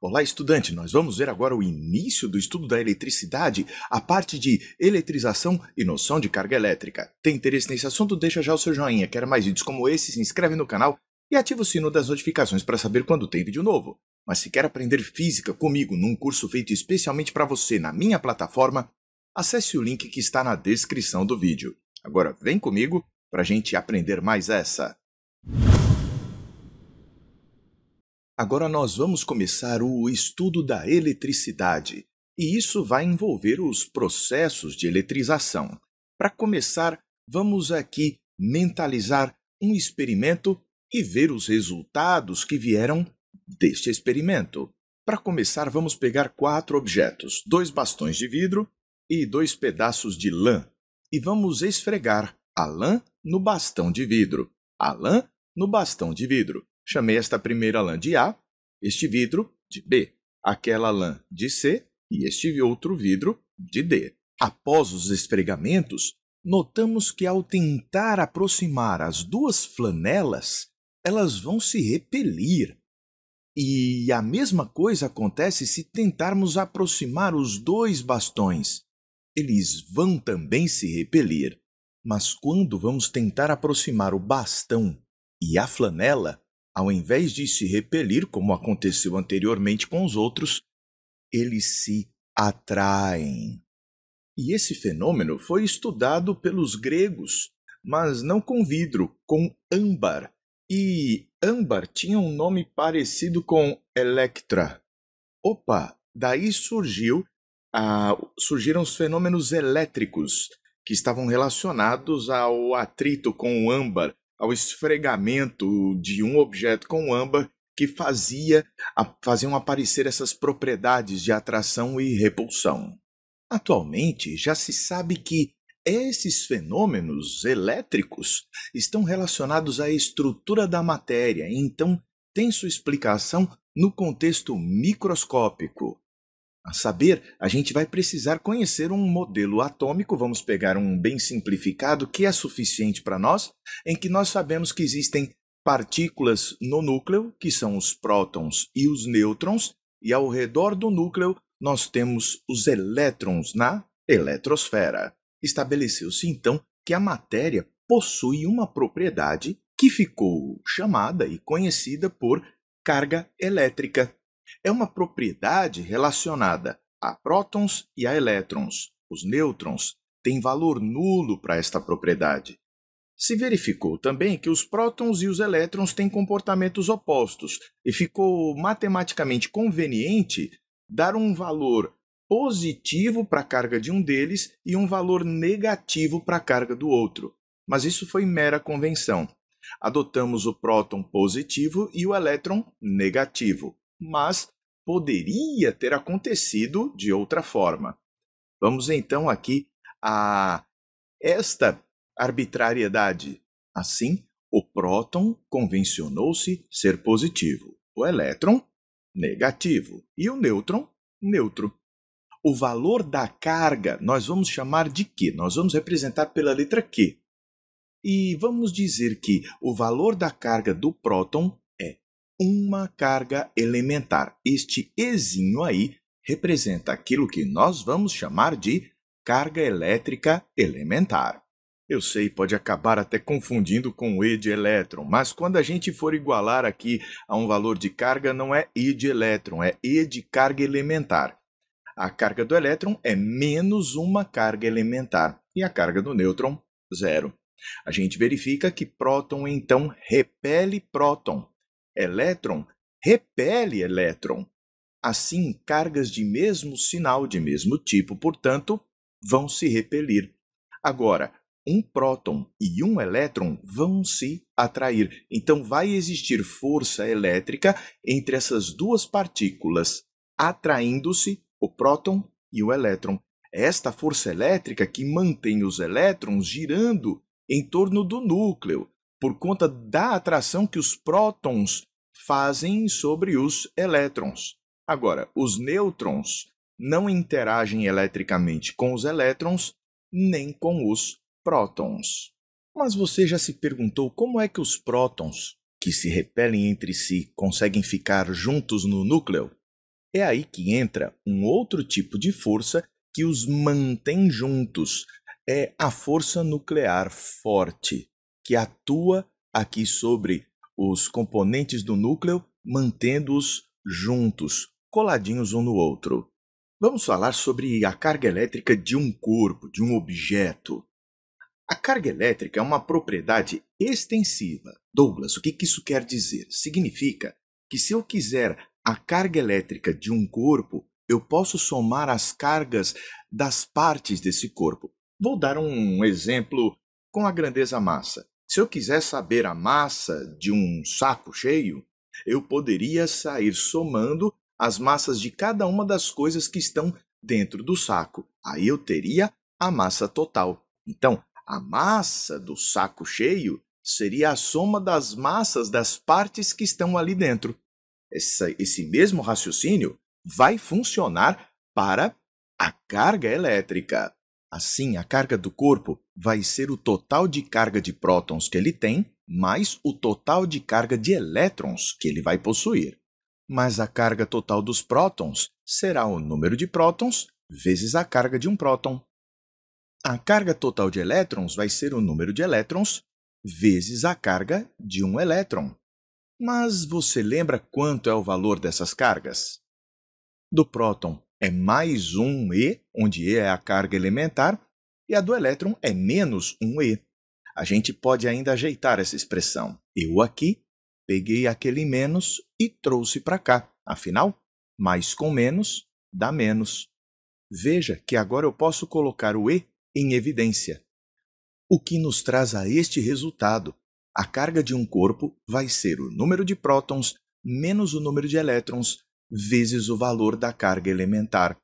Olá, estudante! Nós vamos ver agora o início do estudo da eletricidade, a parte de eletrização e noção de carga elétrica. Tem interesse nesse assunto? Deixa já o seu joinha. Quer mais vídeos como esse? Se inscreve no canal e ativa o sino das notificações para saber quando tem vídeo novo. Mas se quer aprender física comigo num curso feito especialmente para você na minha plataforma, acesse o link que está na descrição do vídeo. Agora vem comigo para a gente aprender mais essa. Agora nós vamos começar o estudo da eletricidade, e isso vai envolver os processos de eletrização. Para começar, vamos aqui mentalizar um experimento e ver os resultados que vieram deste experimento. Para começar, vamos pegar quatro objetos, dois bastões de vidro e dois pedaços de lã, e vamos esfregar a lã no bastão de vidro, a lã no bastão de vidro chamei esta primeira lã de A, este vidro de B, aquela lã de C e este outro vidro de D. Após os esfregamentos, notamos que ao tentar aproximar as duas flanelas, elas vão se repelir. E a mesma coisa acontece se tentarmos aproximar os dois bastões. Eles vão também se repelir. Mas quando vamos tentar aproximar o bastão e a flanela, ao invés de se repelir, como aconteceu anteriormente com os outros, eles se atraem. E esse fenômeno foi estudado pelos gregos, mas não com vidro, com âmbar. E âmbar tinha um nome parecido com Electra. Opa, daí surgiu surgiram os fenômenos elétricos que estavam relacionados ao atrito com o âmbar, ao esfregamento de um objeto com âmbar que fazia, a, faziam aparecer essas propriedades de atração e repulsão. Atualmente, já se sabe que esses fenômenos elétricos estão relacionados à estrutura da matéria, então tem sua explicação no contexto microscópico. A saber, a gente vai precisar conhecer um modelo atômico, vamos pegar um bem simplificado, que é suficiente para nós, em que nós sabemos que existem partículas no núcleo, que são os prótons e os nêutrons, e ao redor do núcleo nós temos os elétrons na eletrosfera. Estabeleceu-se então que a matéria possui uma propriedade que ficou chamada e conhecida por carga elétrica. É uma propriedade relacionada a prótons e a elétrons. Os nêutrons têm valor nulo para esta propriedade. Se verificou também que os prótons e os elétrons têm comportamentos opostos, e ficou matematicamente conveniente dar um valor positivo para a carga de um deles e um valor negativo para a carga do outro. Mas isso foi mera convenção. Adotamos o próton positivo e o elétron negativo mas poderia ter acontecido de outra forma. Vamos então aqui a esta arbitrariedade. Assim, o próton convencionou-se ser positivo, o elétron negativo e o nêutron neutro. O valor da carga nós vamos chamar de Q, nós vamos representar pela letra Q. E vamos dizer que o valor da carga do próton uma carga elementar. Este Ezinho aí representa aquilo que nós vamos chamar de carga elétrica elementar. Eu sei, pode acabar até confundindo com o E de elétron, mas quando a gente for igualar aqui a um valor de carga, não é E de elétron, é E de carga elementar. A carga do elétron é menos uma carga elementar e a carga do nêutron, zero. A gente verifica que próton, então, repele próton elétron repele elétron. Assim, cargas de mesmo sinal, de mesmo tipo, portanto, vão se repelir. Agora, um próton e um elétron vão se atrair. Então, vai existir força elétrica entre essas duas partículas, atraindo-se o próton e o elétron. É esta força elétrica que mantém os elétrons girando em torno do núcleo, por conta da atração que os prótons fazem sobre os elétrons. Agora, os nêutrons não interagem eletricamente com os elétrons nem com os prótons. Mas você já se perguntou como é que os prótons, que se repelem entre si, conseguem ficar juntos no núcleo? É aí que entra um outro tipo de força que os mantém juntos. É a força nuclear forte que atua aqui sobre os componentes do núcleo, mantendo-os juntos, coladinhos um no outro. Vamos falar sobre a carga elétrica de um corpo, de um objeto. A carga elétrica é uma propriedade extensiva. Douglas, o que isso quer dizer? Significa que se eu quiser a carga elétrica de um corpo, eu posso somar as cargas das partes desse corpo. Vou dar um exemplo com a grandeza massa. Se eu quiser saber a massa de um saco cheio, eu poderia sair somando as massas de cada uma das coisas que estão dentro do saco. Aí eu teria a massa total. Então, a massa do saco cheio seria a soma das massas das partes que estão ali dentro. Essa, esse mesmo raciocínio vai funcionar para a carga elétrica. Assim, a carga do corpo vai ser o total de carga de prótons que ele tem, mais o total de carga de elétrons que ele vai possuir. Mas a carga total dos prótons será o número de prótons vezes a carga de um próton. A carga total de elétrons vai ser o número de elétrons vezes a carga de um elétron. Mas você lembra quanto é o valor dessas cargas? Do próton é mais um E, onde E é a carga elementar, e a do elétron é menos 1e. A gente pode ainda ajeitar essa expressão. Eu aqui peguei aquele menos e trouxe para cá. Afinal, mais com menos dá menos. Veja que agora eu posso colocar o E em evidência. O que nos traz a este resultado? A carga de um corpo vai ser o número de prótons menos o número de elétrons vezes o valor da carga elementar.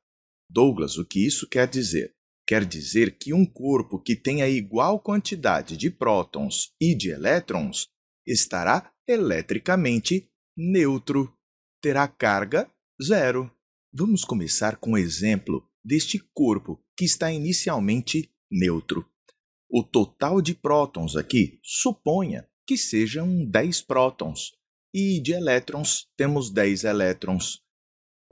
Douglas, o que isso quer dizer? Quer dizer que um corpo que tenha igual quantidade de prótons e de elétrons estará eletricamente neutro, terá carga zero. Vamos começar com o um exemplo deste corpo que está inicialmente neutro. O total de prótons aqui, suponha que sejam 10 prótons, e de elétrons temos 10 elétrons.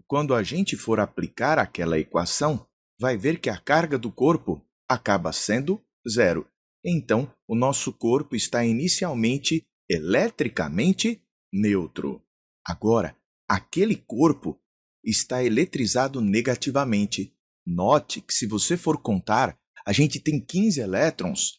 Quando a gente for aplicar aquela equação, vai ver que a carga do corpo acaba sendo zero. Então, o nosso corpo está inicialmente eletricamente neutro. Agora, aquele corpo está eletrizado negativamente. Note que, se você for contar, a gente tem 15 elétrons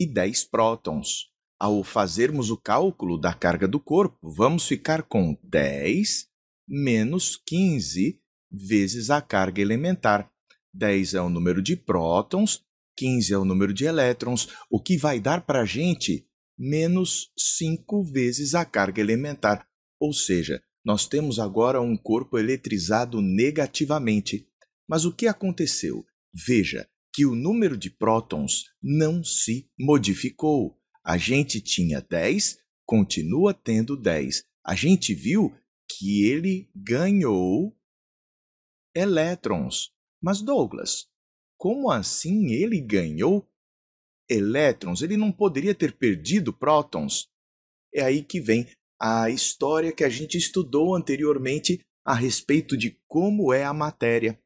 e 10 prótons. Ao fazermos o cálculo da carga do corpo, vamos ficar com 10 menos 15 vezes a carga elementar, 10 é o número de prótons, 15 é o número de elétrons, o que vai dar para a gente menos 5 vezes a carga elementar. Ou seja, nós temos agora um corpo eletrizado negativamente. Mas o que aconteceu? Veja que o número de prótons não se modificou. A gente tinha 10, continua tendo 10. A gente viu que ele ganhou elétrons. Mas Douglas, como assim ele ganhou elétrons? Ele não poderia ter perdido prótons? É aí que vem a história que a gente estudou anteriormente a respeito de como é a matéria.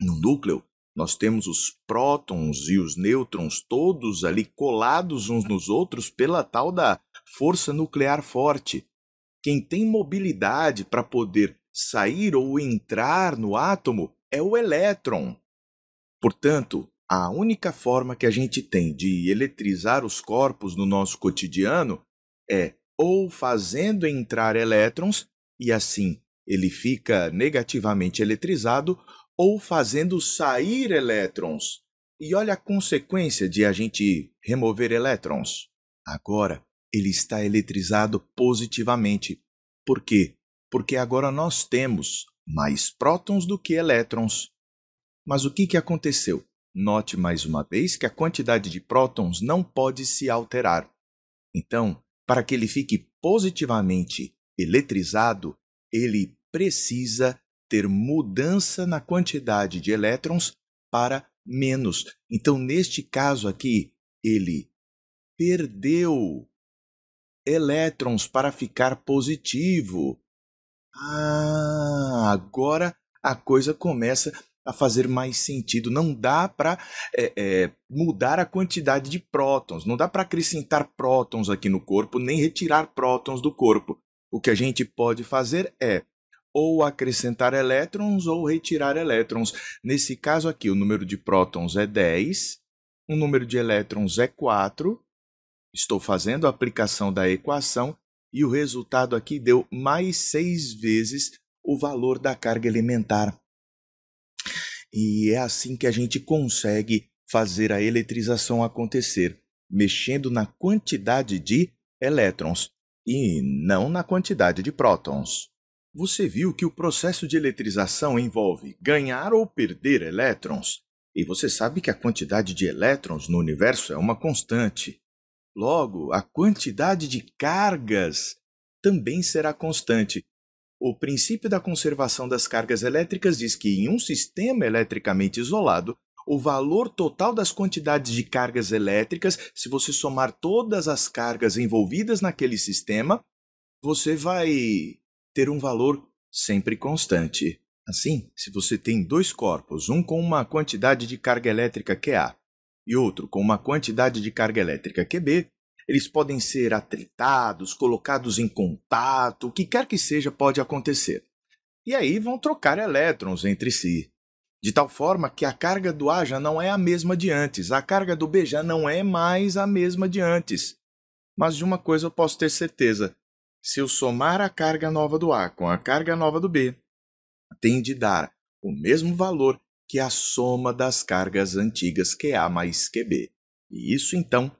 No núcleo, nós temos os prótons e os nêutrons todos ali colados uns nos outros pela tal da força nuclear forte. Quem tem mobilidade para poder sair ou entrar no átomo é o elétron. Portanto, a única forma que a gente tem de eletrizar os corpos no nosso cotidiano é ou fazendo entrar elétrons, e assim ele fica negativamente eletrizado, ou fazendo sair elétrons. E olha a consequência de a gente remover elétrons. Agora ele está eletrizado positivamente. Por quê? Porque agora nós temos mais prótons do que elétrons. Mas o que, que aconteceu? Note mais uma vez que a quantidade de prótons não pode se alterar. Então, para que ele fique positivamente eletrizado, ele precisa ter mudança na quantidade de elétrons para menos. Então, neste caso aqui, ele perdeu elétrons para ficar positivo. Ah, agora a coisa começa a fazer mais sentido. Não dá para é, é, mudar a quantidade de prótons, não dá para acrescentar prótons aqui no corpo, nem retirar prótons do corpo. O que a gente pode fazer é ou acrescentar elétrons ou retirar elétrons. Nesse caso aqui, o número de prótons é 10, o número de elétrons é 4. Estou fazendo a aplicação da equação e o resultado aqui deu mais seis vezes o valor da carga elementar. E é assim que a gente consegue fazer a eletrização acontecer, mexendo na quantidade de elétrons e não na quantidade de prótons. Você viu que o processo de eletrização envolve ganhar ou perder elétrons, e você sabe que a quantidade de elétrons no universo é uma constante. Logo, a quantidade de cargas também será constante. O princípio da conservação das cargas elétricas diz que, em um sistema eletricamente isolado, o valor total das quantidades de cargas elétricas, se você somar todas as cargas envolvidas naquele sistema, você vai ter um valor sempre constante. Assim, se você tem dois corpos, um com uma quantidade de carga elétrica que A e outro com uma quantidade de carga elétrica QB, eles podem ser atritados, colocados em contato, o que quer que seja pode acontecer. E aí vão trocar elétrons entre si. De tal forma que a carga do A já não é a mesma de antes, a carga do B já não é mais a mesma de antes. Mas de uma coisa eu posso ter certeza: se eu somar a carga nova do A com a carga nova do B, tem de dar o mesmo valor que é a soma das cargas antigas QA é mais QB. E isso, então,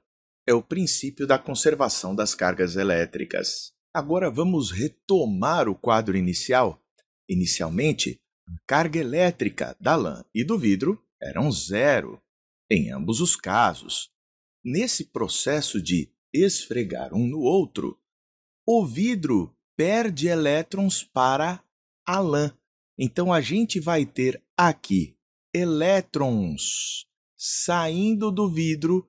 é o princípio da conservação das cargas elétricas. Agora vamos retomar o quadro inicial. Inicialmente, a carga elétrica da lã e do vidro eram zero, em ambos os casos. Nesse processo de esfregar um no outro, o vidro perde elétrons para a lã. Então a gente vai ter aqui elétrons saindo do vidro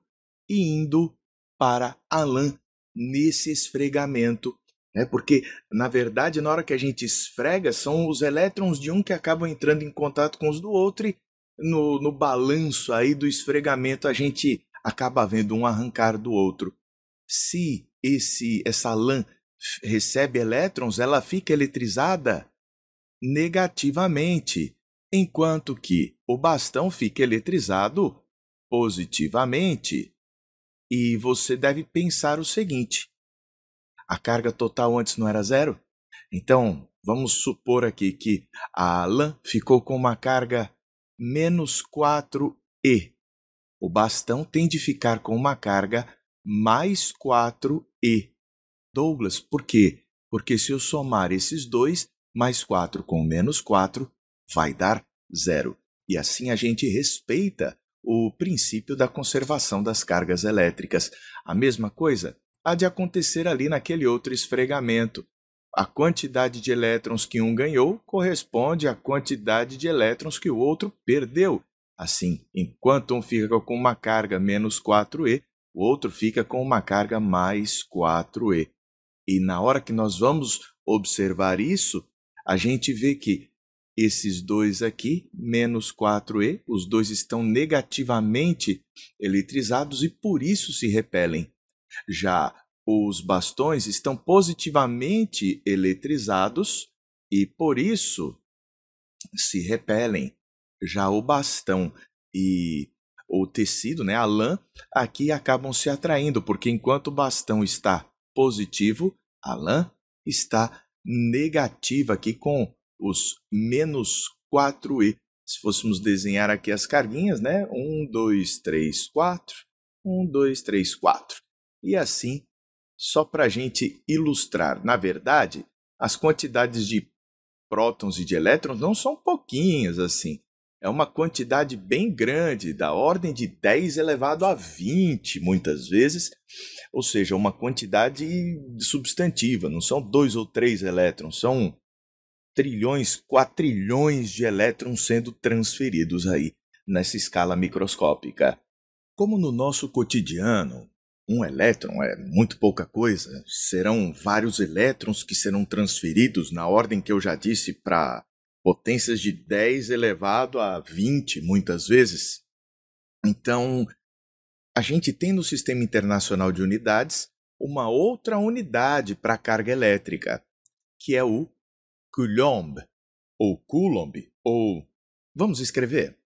e indo para a lã nesse esfregamento. Né? Porque, na verdade, na hora que a gente esfrega, são os elétrons de um que acabam entrando em contato com os do outro e no, no balanço aí do esfregamento a gente acaba vendo um arrancar do outro. Se esse essa lã recebe elétrons, ela fica eletrizada negativamente enquanto que o bastão fica eletrizado positivamente. E você deve pensar o seguinte: a carga total antes não era zero? Então, vamos supor aqui que a lã ficou com uma carga menos 4E. O bastão tem de ficar com uma carga mais 4E. Douglas, por quê? Porque se eu somar esses dois, mais 4 com menos 4, vai dar zero. E assim a gente respeita o princípio da conservação das cargas elétricas. A mesma coisa há de acontecer ali naquele outro esfregamento. A quantidade de elétrons que um ganhou corresponde à quantidade de elétrons que o outro perdeu. Assim, enquanto um fica com uma carga menos 4E, o outro fica com uma carga mais 4E. E na hora que nós vamos observar isso, a gente vê que esses dois aqui, menos 4e, os dois estão negativamente eletrizados e por isso se repelem. Já os bastões estão positivamente eletrizados e por isso se repelem. Já o bastão e o tecido, né, a lã, aqui acabam se atraindo, porque enquanto o bastão está positivo, a lã está negativa aqui com os menos 4 e Se fôssemos desenhar aqui as carguinhas, né? 1, 2, 3, 4. 1, 2, 3, 4. E assim, só para a gente ilustrar. Na verdade, as quantidades de prótons e de elétrons não são pouquinhas assim. É uma quantidade bem grande, da ordem de 10 elevado a 20, muitas vezes, ou seja, uma quantidade substantiva, não são dois ou três elétrons, são trilhões, quatrilhões de elétrons sendo transferidos aí nessa escala microscópica. Como no nosso cotidiano, um elétron é muito pouca coisa, serão vários elétrons que serão transferidos na ordem que eu já disse para potências de 10 elevado a 20 muitas vezes. Então, a gente tem no Sistema Internacional de Unidades uma outra unidade para carga elétrica, que é o Coulomb, ou Coulomb, ou vamos escrever.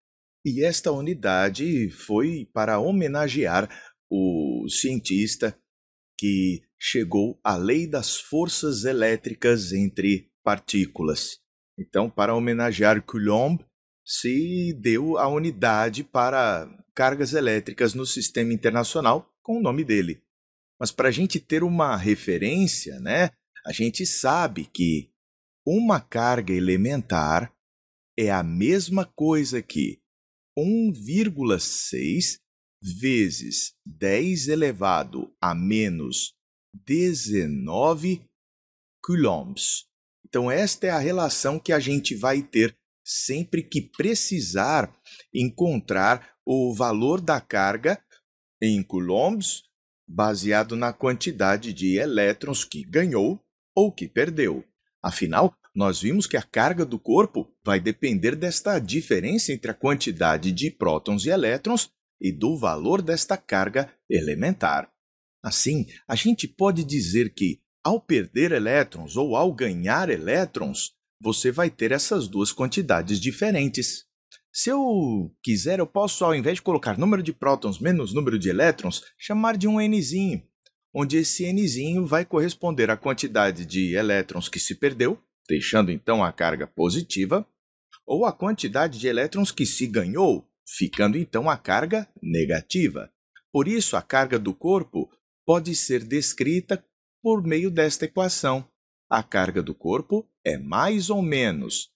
E esta unidade foi para homenagear o cientista que chegou à lei das forças elétricas entre partículas. Então, para homenagear Coulomb, se deu a unidade para cargas elétricas no sistema internacional com o nome dele. Mas para a gente ter uma referência, né, a gente sabe que uma carga elementar é a mesma coisa que 1,6 vezes 10 elevado a menos 19 coulombs. Então, esta é a relação que a gente vai ter sempre que precisar encontrar o valor da carga em coulombs baseado na quantidade de elétrons que ganhou ou que perdeu. Afinal, nós vimos que a carga do corpo vai depender desta diferença entre a quantidade de prótons e elétrons e do valor desta carga elementar. Assim, a gente pode dizer que, ao perder elétrons ou ao ganhar elétrons, você vai ter essas duas quantidades diferentes. Se eu quiser, eu posso, ao invés de colocar número de prótons menos número de elétrons, chamar de um nzinho, onde esse nzinho vai corresponder à quantidade de elétrons que se perdeu deixando então a carga positiva, ou a quantidade de elétrons que se ganhou, ficando então a carga negativa. Por isso, a carga do corpo pode ser descrita por meio desta equação. A carga do corpo é mais ou menos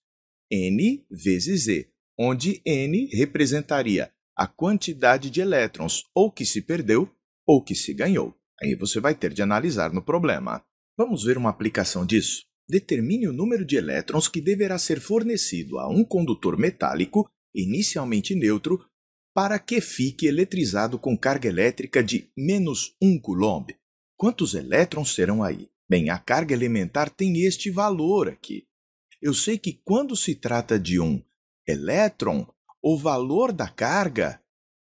n vezes e, onde n representaria a quantidade de elétrons ou que se perdeu ou que se ganhou. Aí você vai ter de analisar no problema. Vamos ver uma aplicação disso? determine o número de elétrons que deverá ser fornecido a um condutor metálico, inicialmente neutro, para que fique eletrizado com carga elétrica de menos 1 Coulomb. Quantos elétrons serão aí? Bem, a carga elementar tem este valor aqui. Eu sei que quando se trata de um elétron, o valor da carga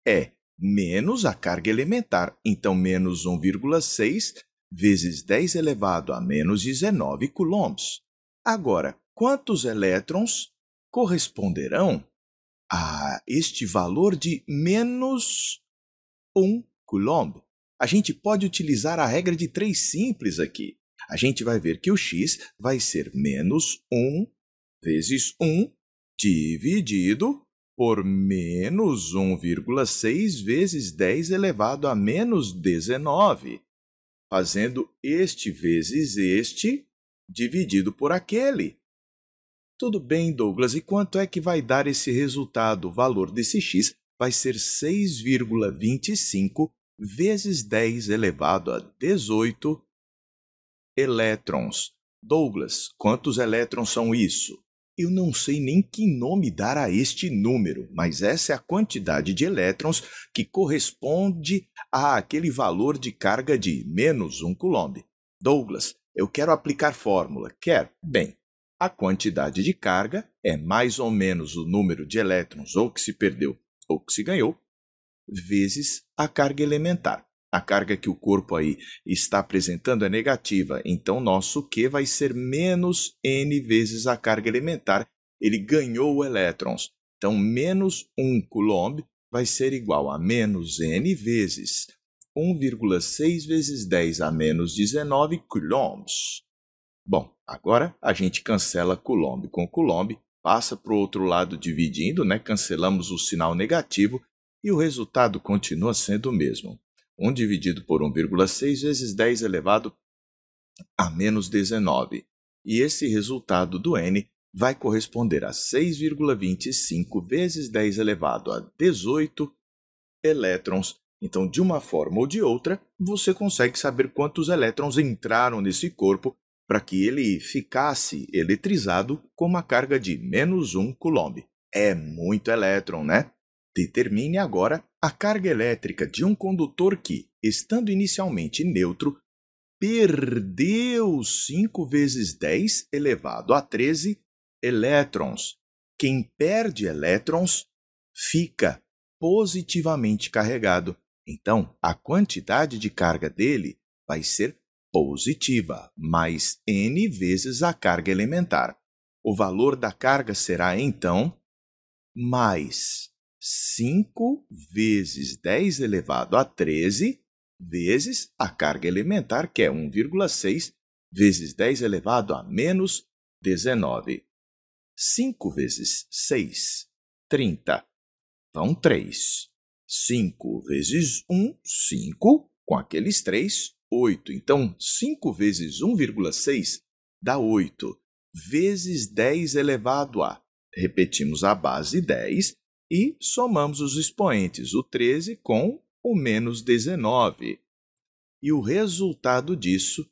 é menos a carga elementar. Então, menos 1,6 vezes 10 elevado a menos 19 coulombs. Agora, quantos elétrons corresponderão a este valor de menos 1 coulomb? A gente pode utilizar a regra de 3 simples aqui. A gente vai ver que o x vai ser menos 1 vezes 1 dividido por menos 1,6 vezes 10 elevado a menos 19 fazendo este vezes este dividido por aquele. Tudo bem, Douglas, e quanto é que vai dar esse resultado? O valor desse x vai ser 6,25 vezes 10 elevado a 18 elétrons. Douglas, quantos elétrons são isso? Eu não sei nem que nome dar a este número, mas essa é a quantidade de elétrons que corresponde a aquele valor de carga de menos 1 Coulomb. Douglas, eu quero aplicar fórmula. Quer? Bem, a quantidade de carga é mais ou menos o número de elétrons ou que se perdeu ou que se ganhou, vezes a carga elementar a carga que o corpo aí está apresentando é negativa, então nosso Q vai ser menos N vezes a carga elementar. Ele ganhou elétrons. Então, menos 1 Coulomb vai ser igual a menos N vezes 1,6 vezes 10 a menos 19 coulombs. Bom, agora a gente cancela coulomb com coulomb, passa para o outro lado dividindo, né? cancelamos o sinal negativo e o resultado continua sendo o mesmo. 1 dividido por 1,6 vezes 10 elevado a menos 19. E esse resultado do n vai corresponder a 6,25 vezes 10 elevado a 18 elétrons. Então, de uma forma ou de outra, você consegue saber quantos elétrons entraram nesse corpo para que ele ficasse eletrizado com uma carga de menos 1 coulomb. É muito elétron, né? Determine agora a carga elétrica de um condutor que, estando inicialmente neutro, perdeu 5 vezes 10 elevado a 13 elétrons. Quem perde elétrons fica positivamente carregado. Então, a quantidade de carga dele vai ser positiva, mais n vezes a carga elementar. O valor da carga será, então, mais 5 vezes 10 elevado a 13 vezes a carga elementar, que é 1,6 vezes 10 elevado a menos 19. 5 vezes 6, 30. Então, 3. 5 vezes 1, 5. Com aqueles 3, 8. Então, 5 vezes 1,6 dá 8. Vezes 10 elevado a. Repetimos a base 10 e somamos os expoentes, o 13 com o menos 19. E o resultado disso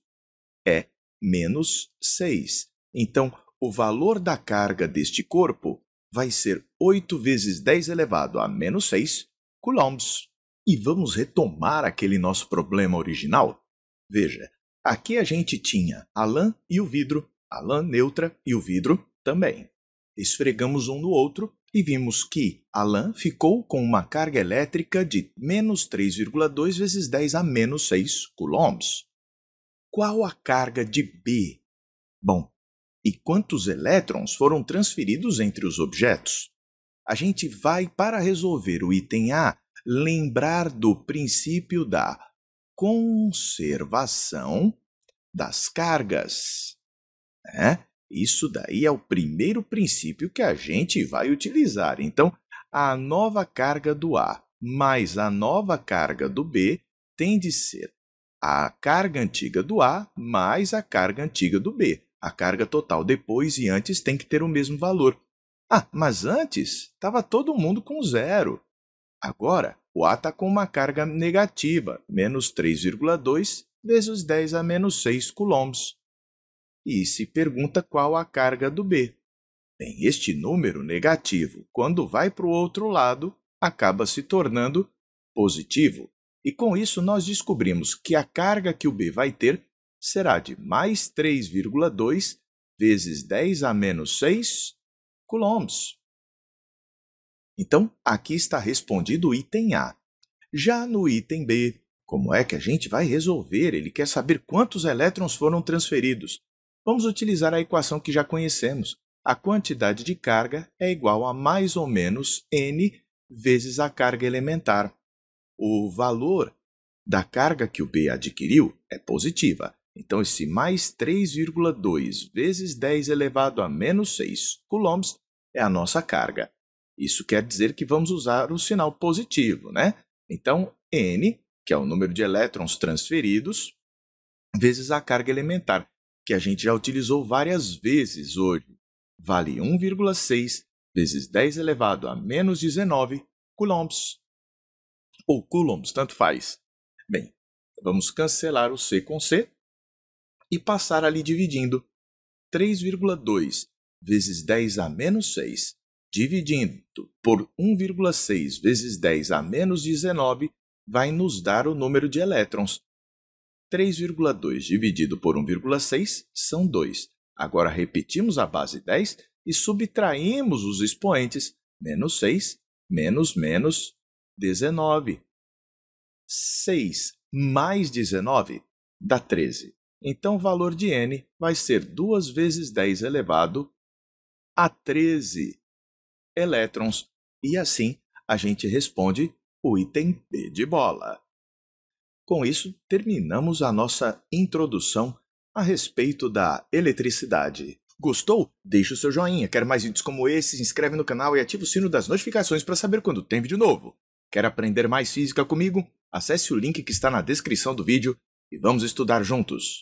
é menos 6. Então, o valor da carga deste corpo vai ser 8 vezes 10 elevado a menos 6 coulombs. E vamos retomar aquele nosso problema original? Veja, aqui a gente tinha a lã e o vidro, a lã neutra e o vidro também. Esfregamos um no outro e vimos que Alan ficou com uma carga elétrica de menos 3,2 vezes 10 a menos 6 coulombs. Qual a carga de B? Bom, e quantos elétrons foram transferidos entre os objetos? A gente vai, para resolver o item A, lembrar do princípio da conservação das cargas. Né? Isso daí é o primeiro princípio que a gente vai utilizar. Então, a nova carga do A mais a nova carga do B tem de ser a carga antiga do A mais a carga antiga do B. A carga total depois e antes tem que ter o mesmo valor. Ah, mas antes estava todo mundo com zero. Agora, o A está com uma carga negativa, menos 3,2 vezes 10 a menos 6 coulombs e se pergunta qual a carga do B. Bem, este número negativo, quando vai para o outro lado, acaba se tornando positivo, e com isso nós descobrimos que a carga que o B vai ter será de mais 3,2 vezes 10 a menos 6 coulombs. Então, aqui está respondido o item A. Já no item B, como é que a gente vai resolver? Ele quer saber quantos elétrons foram transferidos vamos utilizar a equação que já conhecemos. A quantidade de carga é igual a mais ou menos n vezes a carga elementar. O valor da carga que o B adquiriu é positiva. Então, esse mais 3,2 vezes 10 elevado a menos 6 coulombs é a nossa carga. Isso quer dizer que vamos usar o sinal positivo, né? Então, n, que é o número de elétrons transferidos, vezes a carga elementar que a gente já utilizou várias vezes hoje. Vale 1,6 vezes 10 elevado a menos 19 coulombs. Ou coulombs, tanto faz. Bem, vamos cancelar o C com C e passar ali dividindo 3,2 vezes 10 a menos 6, dividindo por 1,6 vezes 10 a menos 19, vai nos dar o número de elétrons, 3,2 dividido por 1,6 são 2. Agora repetimos a base 10 e subtraímos os expoentes, menos 6, menos menos 19. 6 mais 19 dá 13. Então, o valor de n vai ser 2 vezes 10 elevado a 13 elétrons. E assim, a gente responde o item B de bola. Com isso, terminamos a nossa introdução a respeito da eletricidade. Gostou? Deixe o seu joinha. Quer mais vídeos como esse? Se inscreve no canal e ativa o sino das notificações para saber quando tem vídeo novo. Quer aprender mais física comigo? Acesse o link que está na descrição do vídeo e vamos estudar juntos.